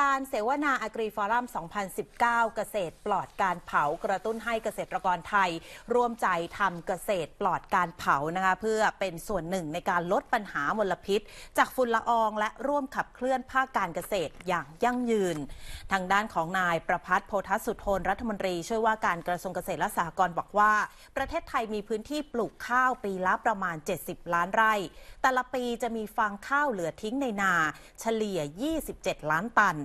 การเสวนาอากรีฟอรัม 2019 เกษตรปลอดการเผากระตุ้นให้เกษตรกรไทย ร่วมใจทำเกษตรปลอดการเผานะคะเพื่อเป็นส่วนหนึ่งในการลดปัญหามลพิษ จากฝุ่นละอองและร่วมขับเคลื่อนภาคการเกษตรอย่างยั่งยืน ทางด้านของนายประพัฒน์โพธสุทนรัฐมนตรีช่วยว่าการกระทรวงเกษตรและสหกรณ์บอกว่า ประเทศไทยมีพื้นที่ปลูกข้าวปีละประมาณ 70 ล้านไร่ แต่ละปีจะมีฟางข้าวเหลือทิ้งในนา เฉลี่ย 27 ล้านตัน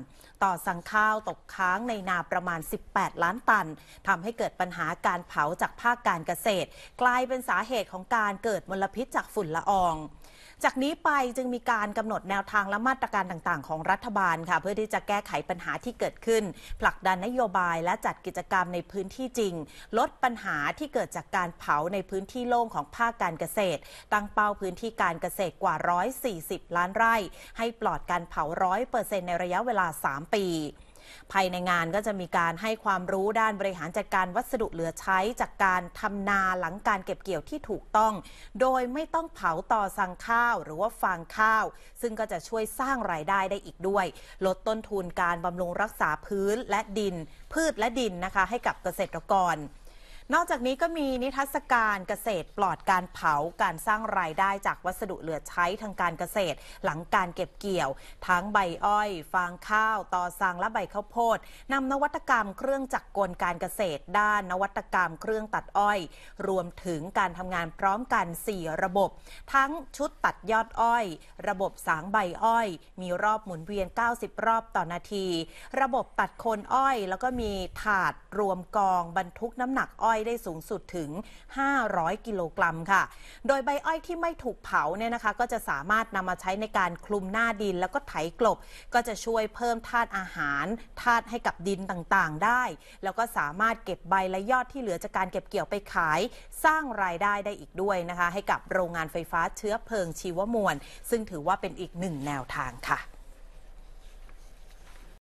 ต่อสั่งข้าวตกค้างในนาประมาณ 18 ล้านตันทำให้เกิดปัญหาการเผาจากภาคการเกษตร กลายเป็นสาเหตุของการเกิดมลพิษจากฝุ่นละอองจากนี้ไปจึงมีการกำหนดแนวทางและมาตรการต่างๆ ของรัฐบาลค่ะ เพื่อที่จะแก้ไขปัญหาที่เกิดขึ้น ผลักดันนโยบายและจัดกิจกรรมในพื้นที่จริง ลดปัญหาที่เกิดจากการเผาในพื้นที่โล่งของภาคการเกษตรตั้งเป้าพื้นที่การเกษตรกว่า 140 ล้านไร่ ให้ปลอดการเผาร้อยเปอร์เซ็นต์ในระยะเวลา 3 ปีภายในงานก็จะมีการให้ความรู้ด้านบริหารจัดการวัสดุเหลือใช้จากการทำนาหลังการเก็บเกี่ยวที่ถูกต้อง โดยไม่ต้องเผาต่อสังข้าวหรือว่าฟางข้าว ซึ่งก็จะช่วยสร้างรายได้ได้อีกด้วย ลดต้นทุนการบำรุงรักษาพื้นและดิน พืชและดินนะคะให้กับเกษตรกรนอกจากนี้ก็มีนิทรรศการเกษตรปลอดการเผาการสร้างรายได้จากวัสดุเหลือใช้ทางการเกษตรหลังการเก็บเกี่ยวทั้งใบอ้อยฟางข้าวตอซางและใบข้าวโพดนำนวัตกรรมเครื่องจักรกลการเกษตรด้านนวัตกรรมเครื่องตัดอ้อย รวมถึงการทำงานพร้อมกัน 4 ระบบทั้งชุดตัดยอดอ้อย ระบบสางใบอ้อย มีรอบหมุนเวียน 90 รอบต่อนาที ระบบตัดโคนอ้อยแล้วก็มีถาดรวมกองบรรทุกน้ำหนักอ้อยยได้สูงสุดถึง 500 กิโลกรัมค่ะ โดยใบอ้อยที่ไม่ถูกเผาเนี่ยนะคะ ก็จะสามารถนำมาใช้ในการคลุมหน้าดินแล้วก็ไถกลบก็จะช่วยเพิ่มธาตุอาหารธาตุให้กับดินต่างๆ ได้ แล้วก็สามารถเก็บใบและยอดที่เหลือจากการเก็บเกี่ยวไปขายสร้างรายได้ได้อีกด้วยนะคะ ให้กับโรงงานไฟฟ้าเชื้อเพลิงชีวมวลซึ่งถือว่าเป็นอีกหนึ่งแนวทางค่ะ